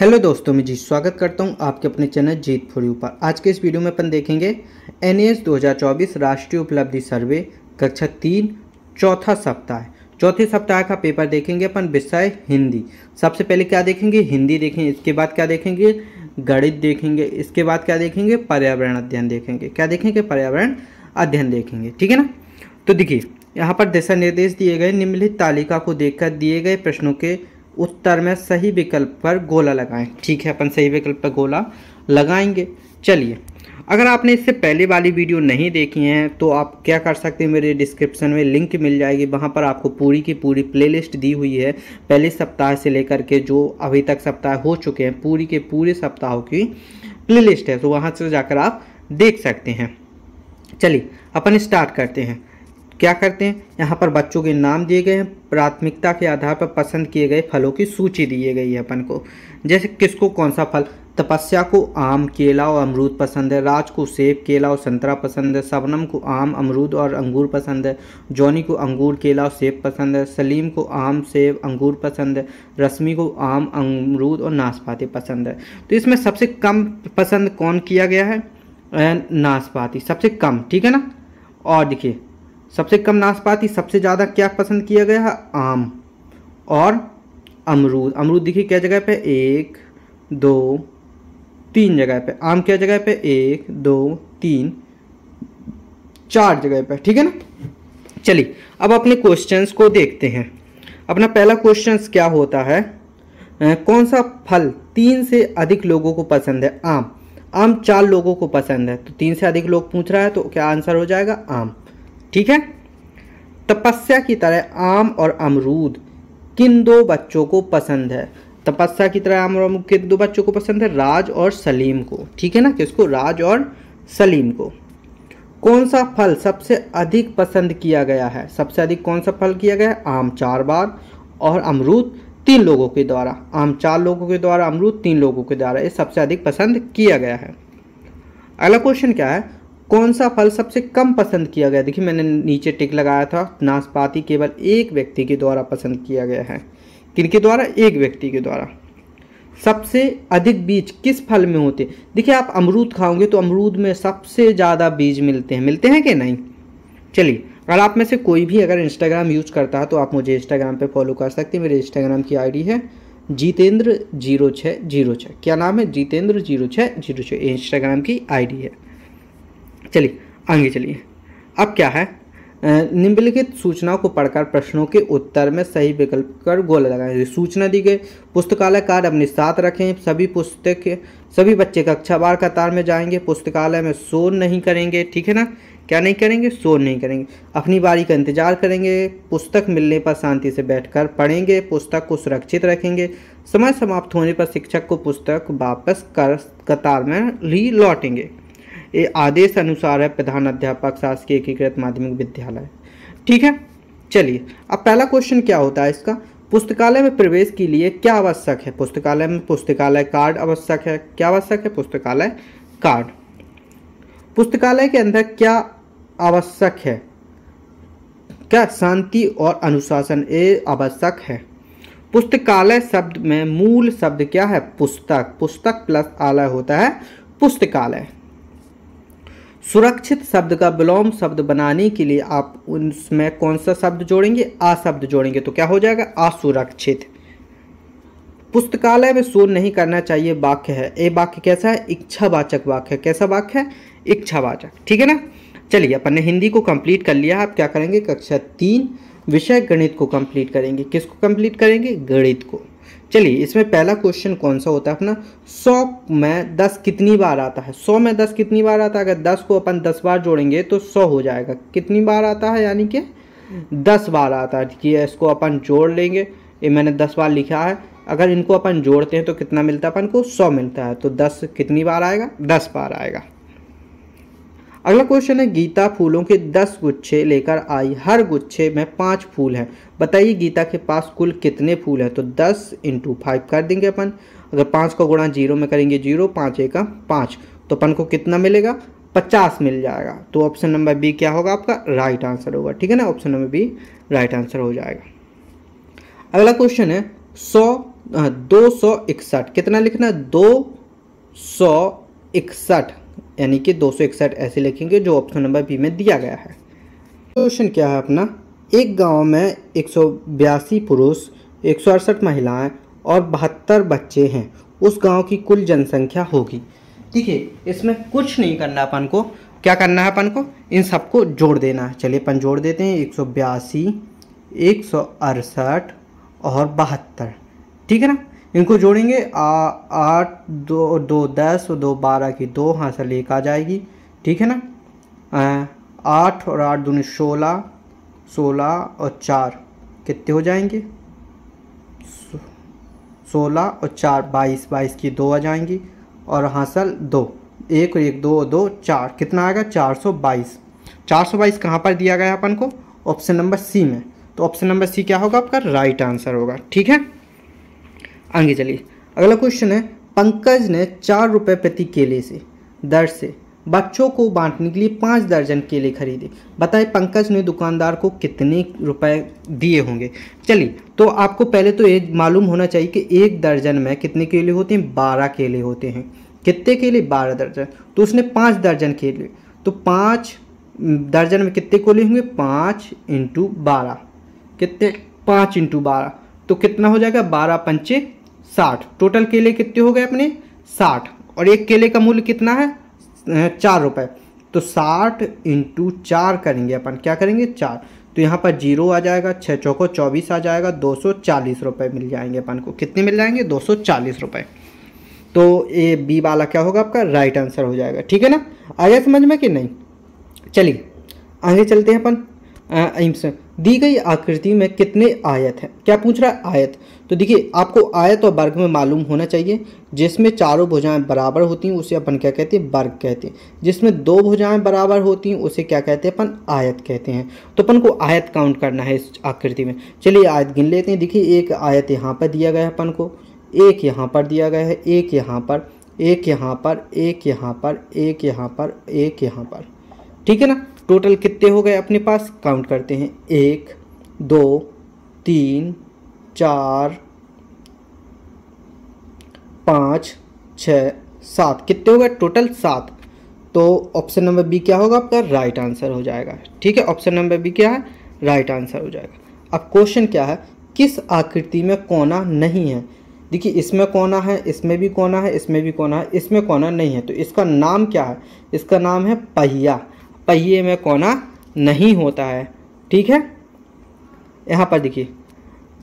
hello दोस्तों मैं जी स्वागत करता हूं आपके अपने चैनल जीत फॉर यू पर आज के इस वीडियो में अपन देखेंगे एन 2024 राष्ट्रीय उपलब्धि सर्वे कक्षा तीन चौथा सप्ताह चौथे सप्ताह का पेपर देखेंगे अपन विषय हिंदी सबसे पहले क्या देखेंगे हिंदी देखेंगे इसके बाद क्या देखेंगे गणित देखेंगे इसके बाद क्या देखेंगे पर्यावरण अध्ययन देखेंगे क्या देखेंगे पर्यावरण अध्ययन देखेंगे ठीक है ना तो देखिए यहाँ पर दिशा निर्देश दिए गए निम्नलिखित तालिका को देखकर दिए गए प्रश्नों के उत्तर में सही विकल्प पर गोला लगाएं ठीक है अपन सही विकल्प पर गोला लगाएंगे चलिए अगर आपने इससे पहले वाली वीडियो नहीं देखी है तो आप क्या कर सकते हैं मेरे डिस्क्रिप्शन में लिंक मिल जाएगी वहाँ पर आपको पूरी की पूरी प्लेलिस्ट दी हुई है पहले सप्ताह से लेकर के जो अभी तक सप्ताह हो चुके हैं पूरी के पूरे सप्ताहों की प्लेलिस्ट है तो वहाँ से जाकर आप देख सकते हैं चलिए अपन स्टार्ट करते हैं क्या करते हैं यहाँ पर बच्चों के नाम दिए गए हैं प्राथमिकता के आधार पर पसंद किए गए फलों की सूची दी गई है अपन को जैसे किसको कौन सा फल तपस्या को आम केला और अमरूद पसंद है राज को सेब केला और संतरा पसंद है सबनम को आम अमरूद और अंगूर पसंद है जॉनी को अंगूर केला और सेब पसंद है सलीम को आम सेब अंगूर पसंद है रश्मि को आम अमरूद और नाशपाती पसंद है तो इसमें सबसे कम पसंद कौन किया गया है नाशपाती सबसे कम ठीक है ना और देखिए सबसे कम नाशपाती सबसे ज़्यादा क्या पसंद किया गया है आम और अमरूद अमरूद देखिए क्या जगह पे एक दो तीन जगह पे आम क्या जगह पे एक दो तीन चार जगह पे ठीक है ना चलिए अब अपने क्वेश्चंस को देखते हैं अपना पहला क्वेश्चंस क्या होता है कौन सा फल तीन से अधिक लोगों को पसंद है आम आम चार लोगों को पसंद है तो तीन से अधिक लोग पूछ रहा है तो क्या आंसर हो जाएगा आम ठीक है तपस्या की तरह आम और अमरूद किन दो बच्चों को पसंद है तपस्या की तरह आम और अमरूद किन दो बच्चों को पसंद है राज और सलीम को ठीक है ना किसको राज और सलीम को कौन सा फल सबसे अधिक पसंद किया गया है सबसे अधिक कौन सा फल किया गया है आम चार बार और अमरूद तीन लोगों के द्वारा आम चार लोगों के द्वारा अमरूद तीन लोगों के द्वारा ये सबसे अधिक पसंद किया गया है अगला क्वेश्चन क्या है कौन सा फल सबसे कम पसंद किया गया देखिए मैंने नीचे टिक लगाया था नाशपाती केवल एक व्यक्ति के द्वारा पसंद किया गया है किनके द्वारा एक व्यक्ति के द्वारा सबसे अधिक बीज किस फल में होते देखिए आप अमरूद खाओगे तो अमरूद में सबसे ज़्यादा बीज मिलते हैं मिलते हैं कि नहीं चलिए अगर आप में से कोई भी अगर इंस्टाग्राम यूज करता है तो आप मुझे इंस्टाग्राम पे फॉलो कर सकते हैं मेरे इंस्टाग्राम की आईडी है जीतेंद्र जीरो छः जीरो छः क्या नाम है जीतेंद्र जीरो छः जीरो छः इंस्टाग्राम की आईडी है चलिए आगे चलिए अब क्या है निम्नलिखित सूचनाओं को पढ़कर प्रश्नों के उत्तर में सही विकल्प कर गोल लगाएं सूचना दी गई पुस्तकालय कार्ड अपने साथ रखें सभी पुस्तक सभी बच्चे कक्षा बार कतार में जाएंगे पुस्तकालय में शो नहीं करेंगे ठीक है ना क्या नहीं करेंगे शो नहीं करेंगे अपनी बारी का इंतजार करेंगे पुस्तक मिलने पर शांति से बैठ पढ़ेंगे पुस्तक को सुरक्षित रखेंगे समय समाप्त होने पर शिक्षक को पुस्तक वापस कर कतार में ही लौटेंगे ये आदेश अनुसार है प्रधान अध्यापक शासकीय एकीकृत माध्यमिक विद्यालय ठीक है चलिए अब पहला क्वेश्चन क्या होता है इसका पुस्तकालय में प्रवेश के लिए क्या आवश्यक है पुस्तकालय में पुस्तकालय कार्ड आवश्यक है क्या आवश्यक है पुस्तकालय कार्ड पुस्तकालय के अंदर क्या आवश्यक है क्या शांति और अनुशासन ये आवश्यक है पुस्तकालय शब्द में मूल शब्द क्या है पुस्तक पुस्तक प्लस आलय होता है पुस्तकालय सुरक्षित शब्द का विलोम शब्द बनाने के लिए आप उसमें कौन सा शब्द जोड़ेंगे अशब्द जोड़ेंगे तो क्या हो जाएगा असुरक्षित पुस्तकालय में शोर नहीं करना चाहिए वाक्य है ये वाक्य कैसा है इच्छावाचक वाक्य है कैसा वाक्य है इच्छावाचक ठीक है ना चलिए अपन ने हिंदी को कंप्लीट कर लिया आप क्या करेंगे कक्षा तीन विषय गणित को कंप्लीट करेंगे किसको कंप्लीट करेंगे गणित को चलिए इसमें पहला क्वेश्चन कौन सा होता है अपना सौ में दस कितनी बार आता है सौ में दस कितनी बार आता है अगर दस को अपन दस बार जोड़ेंगे तो सौ हो जाएगा कितनी बार आता है यानी कि दस बार आता है कि इसको अपन जोड़ लेंगे ये मैंने दस बार लिखा है अगर इनको अपन जोड़ते हैं तो कितना मिलता है अपन को सौ मिलता है तो दस कितनी बार आएगा दस बार आएगा अगला क्वेश्चन है गीता फूलों के दस गुच्छे लेकर आई हर गुच्छे में पाँच फूल हैं बताइए गीता के पास कुल कितने फूल हैं तो दस इंटू फाइव कर देंगे अपन अगर पाँच का गुणा जीरो में करेंगे जीरो पाँच एक पाँच तो अपन को कितना मिलेगा पचास मिल जाएगा तो ऑप्शन नंबर बी क्या होगा आपका राइट आंसर होगा ठीक है ना option number B right answer हो जाएगा अगला क्वेश्चन है सौ दो सौ इकसठ कितना लिखना है दो सौ इकसठ यानी कि दो ऐसे लिखेंगे जो ऑप्शन नंबर बी में दिया गया है क्वेश्चन क्या है अपना एक गांव में एक पुरुष एक महिलाएं और बहत्तर बच्चे हैं उस गांव की कुल जनसंख्या होगी ठीक है इसमें कुछ नहीं करना अपन को क्या करना है अपन को इन सबको जोड़ देना है चलिए अपन जोड़ देते हैं एक सौ बयासी एक सौ अड़सठ और बहत्तर ठीक है ना इनको जोड़ेंगे आठ दो दो दस और दो बारह की दो हाँ सर एक आ जाएगी ठीक है ना आठ और आठ दोनों सोलह सोलह और चार कितने हो जाएंगे सोलह और चार बाईस बाईस की दो आ जाएंगी और हाँ दो एक और एक दो और दो चार कितना आएगा चार सौ बाईस चार सौ बाईस कहाँ पर दिया गया अपन को ऑप्शन नंबर सी में तो ऑप्शन नंबर सी क्या होगा आपका राइट आंसर होगा ठीक है आगे चलिए अगला क्वेश्चन है पंकज ने चार रुपये प्रति केले से दर से बच्चों को बांटने के लिए पाँच दर्जन केले खरीदे बताए पंकज ने दुकानदार को कितने रुपए दिए होंगे चलिए तो आपको पहले तो ये मालूम होना चाहिए कि एक दर्जन में कितने केले होते हैं बारह केले होते हैं कितने केले बारह दर्जन तो उसने पाँच दर्जन केले तो पाँच दर्जन में कितने केले होंगे पाँच इंटू बारह कितने पाँच इंटू बारह तो कितना हो जाएगा बारह पंचे साठ टोटल केले कितने हो गए अपने साठ और एक केले का मूल्य कितना है चार रुपये तो साठ इंटू चार करेंगे अपन क्या करेंगे चार तो यहाँ पर जीरो आ जाएगा छः चौको चौबीस आ जाएगा दो सौ चालीस रुपये मिल जाएंगे अपन को कितने मिल जाएंगे दो सौ चालीस रुपये तो ये बी वाला क्या होगा आपका राइट आंसर हो जाएगा ठीक है ना आया समझ में कि नहीं चलिए आगे चलते हैं अपन एम्स दी गई आकृति में कितने आयत हैं क्या पूछ रहा है आयत तो देखिए आपको आयत और वर्ग में मालूम होना चाहिए जिसमें चारों भुजाएं बराबर होती हैं उसे अपन क्या कहते हैं वर्ग कहते हैं जिसमें दो भुजाएं बराबर होती हैं उसे क्या कहते हैं अपन आयत कहते हैं तो अपन को आयत काउंट करना है इस आकृति में चलिए आयत गिन लेते हैं देखिए एक आयत यहाँ पर दिया गया है अपन को एक यहाँ पर दिया गया है एक यहाँ पर एक यहाँ पर एक यहाँ पर एक यहाँ पर एक यहाँ पर ठीक है ना टोटल कितने हो गए अपने पास काउंट करते हैं एक दो तीन चार पाँच छ सात कितने हो गए टोटल सात तो ऑप्शन नंबर बी क्या होगा आपका राइट आंसर हो जाएगा ठीक है ऑप्शन नंबर बी क्या है राइट आंसर हो जाएगा अब क्वेश्चन क्या है किस आकृति में कोना नहीं है देखिए इसमें कोना है इसमें भी कोना है इसमें भी कोना है इसमें कोना नहीं है तो इसका नाम क्या है इसका नाम है पहिया पहिए में कोना नहीं होता है ठीक है यहाँ पर देखिए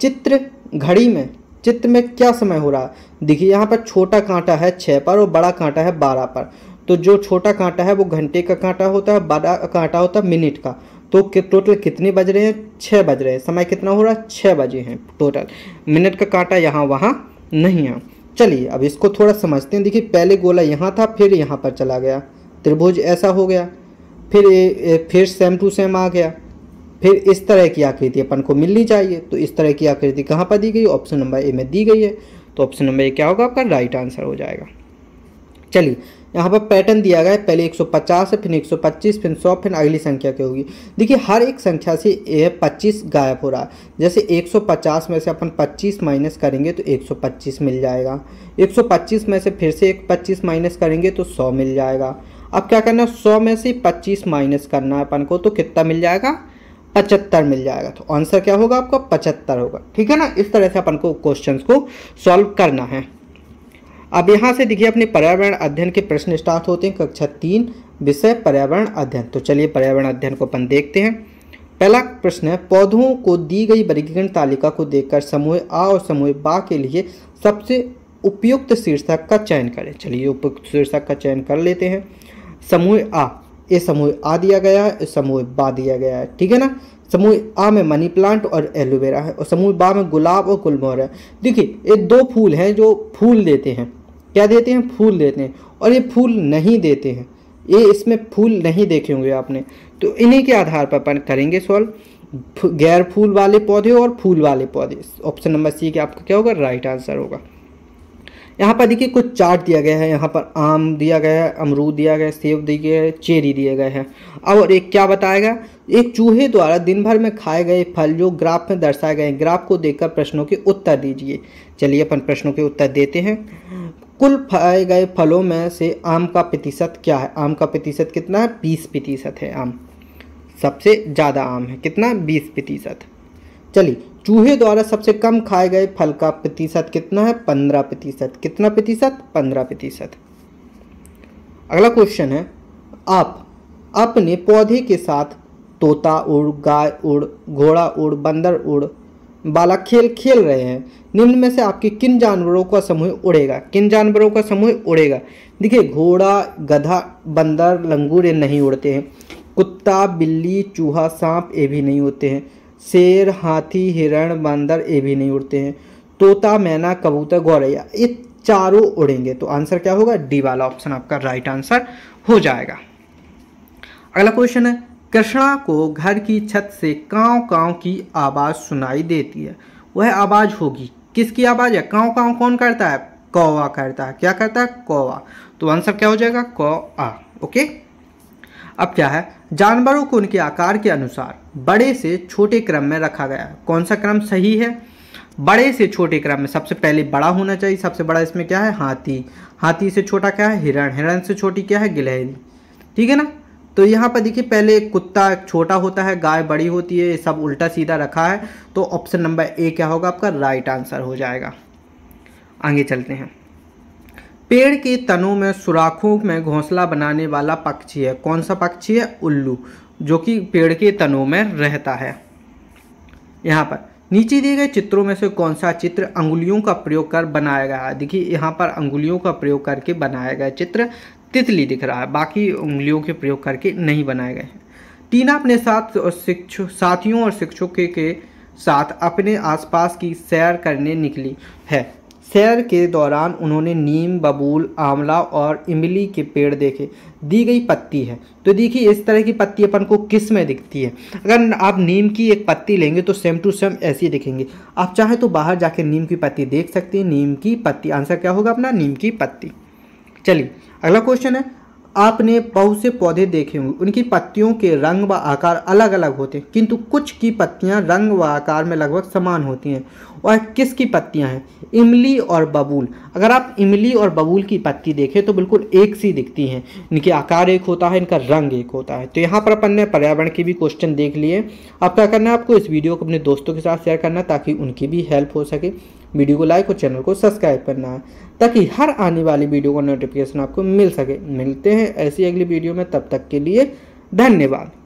चित्र घड़ी में चित्र में क्या समय हो रहा है देखिए यहाँ पर छोटा कांटा है छः पर और बड़ा कांटा है बारह पर तो जो छोटा कांटा है वो घंटे का कांटा होता है बड़ा कांटा होता है मिनट का तो टोटल कितने बज रहे हैं छः बज रहे हैं समय कितना हो रहा है छः बजे हैं टोटल मिनट का कांटा यहाँ वहाँ नहीं है चलिए अब इसको थोड़ा समझते हैं देखिए पहले गोला यहाँ था फिर यहाँ पर चला गया त्रिभुज ऐसा हो गया फिर फिर सेम टू सेम आ गया फिर इस तरह की आकृति अपन को मिलनी चाहिए तो इस तरह की आकृति कहाँ पर दी गई ऑप्शन नंबर ए में दी गई है तो ऑप्शन नंबर ए क्या होगा आपका राइट आंसर हो जाएगा चलिए यहाँ पर पैटर्न दिया गया है पहले 150 है फिर 125 फिर 100 फिर अगली संख्या की होगी देखिए हर एक संख्या से यह 25 गायब हो रहा है जैसे 150 में से अपन 25 माइनस करेंगे तो 125 मिल जाएगा 125 में से फिर से एक 25 माइनस करेंगे तो 100 मिल जाएगा अब क्या करना है सौ में से पच्चीस माइनस करना है अपन को तो कितना मिल जाएगा पचहत्तर मिल जाएगा तो आंसर क्या होगा आपका पचहत्तर होगा ठीक है ना इस तरह से अपन को क्वेश्चन को सॉल्व करना है अब यहाँ से देखिए अपने पर्यावरण अध्ययन के प्रश्न स्टार्ट होते हैं कक्षा तीन विषय पर्यावरण अध्ययन तो चलिए पर्यावरण अध्ययन को अपन देखते हैं पहला प्रश्न है पौधों को दी गई वर्गीकरण तालिका को देखकर समूह आ और समूह बा के लिए सबसे उपयुक्त शीर्षक का चयन करें चलिए उपयुक्त शीर्षक का चयन कर लेते हैं समूह आ ये समूह आ दिया गया है समूह बा दिया गया है ठीक है ना समूह आ में मनी प्लांट और एलोवेरा है और समूह बा में गुलाब और गुलमोहर है देखिए ये दो फूल हैं जो फूल देते हैं क्या देते हैं फूल देते हैं और ये फूल नहीं देते हैं ये इसमें फूल नहीं देखे होंगे आपने तो इन्हीं के आधार पर अपन करेंगे सॉल्व गैर फूल वाले पौधे और फूल वाले पौधे ऑप्शन नंबर सी के आपका क्या होगा राइट आंसर होगा यहाँ पर देखिए कुछ चार्ट दिया गया है यहाँ पर आम दिया गया है अमरूद दिया गया है सेब दिए गए चेरी दिए गए हैं और एक क्या बताएगा एक चूहे द्वारा दिन भर में खाए गए फल जो ग्राफ में दर्शाए गए हैं ग्राफ को देखकर प्रश्नों के उत्तर दीजिए चलिए अपन प्रश्नों के उत्तर देते हैं कुल पाए गए फलों में से आम का प्रतिशत क्या है आम का प्रतिशत कितना है बीस प्रतिशत है आम सबसे ज़्यादा आम है कितना बीस प्रतिशत चलिए चूहे द्वारा सबसे कम खाए गए फल का प्रतिशत कितना है पंद्रह प्रतिशत कितना प्रतिशत पंद्रह प्रतिशत अगला क्वेश्चन है आप अपने पौधे के साथ तोता उड़ गाय उड़ घोड़ा उड़ बंदर उड़ वाला खेल खेल रहे हैं निम्न में से आपके किन जानवरों का समूह उड़ेगा किन जानवरों का समूह उड़ेगा देखिए घोड़ा गधा बंदर लंगूर ये नहीं उड़ते हैं कुत्ता बिल्ली चूहा सांप ये भी नहीं होते हैं शेर हाथी हिरण बंदर ये भी नहीं उड़ते हैं तोता मैना कबूतर गौरैया ये चारों उड़ेंगे तो आंसर क्या होगा डी वाला ऑप्शन आपका राइट आंसर हो जाएगा अगला क्वेश्चन है कृष्णा को घर की छत से काँव काँव की आवाज़ सुनाई देती है वह आवाज़ होगी किसकी आवाज़ है काँव काँव कौन करता है कौवा करता है क्या करता है कौवा तो आंसर क्या हो जाएगा कौ आ ओके अब क्या है जानवरों को उनके आकार के अनुसार बड़े से छोटे क्रम में रखा गया कौन सा क्रम सही है बड़े से छोटे क्रम में सबसे पहले बड़ा होना चाहिए सबसे बड़ा इसमें क्या है हाथी हाथी से छोटा क्या है हिरण हिरण से छोटी क्या है गिलहरी ठीक है ना तो यहाँ पर देखिए पहले कुत्ता छोटा होता है गाय बड़ी होती है ये सब उल्टा सीधा रखा है तो ऑप्शन नंबर ए क्या होगा आपका राइट आंसर हो जाएगा आगे चलते हैं पेड़ के तनों में सुराखों में घोंसला बनाने वाला पक्षी है कौन सा पक्षी है उल्लू जो कि पेड़ के तनों में रहता है यहाँ पर नीचे दिए गए चित्रों में से कौन सा चित्र अंगुलियों का प्रयोग कर बनाया गया है देखिए यहाँ पर अंगुलियों का प्रयोग करके बनाया गया चित्र तितली दिख रहा है बाकी उंगलियों के प्रयोग करके नहीं बनाए गए हैं टीना अपने साथ और शिक्षक साथियों और शिक्षकों के, के साथ अपने आसपास की सैर करने निकली है सैर के दौरान उन्होंने नीम बबूल आंवला और इमली के पेड़ देखे दी गई पत्ती है तो देखिए इस तरह की पत्ती अपन को किस में दिखती है अगर आप नीम की एक पत्ती लेंगे तो सेम टू सेम ऐसी दिखेंगे आप चाहे तो बाहर जाके नीम की पत्ती देख सकते हैं नीम की पत्ती आंसर क्या होगा अपना नीम की पत्ती चलिए अगला क्वेश्चन है आपने बहुत से पौधे देखे होंगे उनकी पत्तियों के रंग व आकार अलग अलग होते हैं किंतु कुछ की पत्तियां रंग व आकार में लगभग समान होती हैं और किसकी पत्तियां हैं इमली और बबूल अगर आप इमली और बबूल की पत्ती देखें तो बिल्कुल एक सी दिखती हैं इनके आकार एक होता है इनका रंग एक होता है तो यहाँ पर अपन ने पर्यावरण के भी क्वेश्चन देख लिए अब क्या करना है आपको इस वीडियो को अपने दोस्तों के साथ शेयर करना ताकि उनकी भी हेल्प हो सके वीडियो को लाइक और चैनल को सब्सक्राइब करना है ताकि हर आने वाली वीडियो का नोटिफिकेशन आपको मिल सके मिलते हैं ऐसी अगली वीडियो में तब तक के लिए धन्यवाद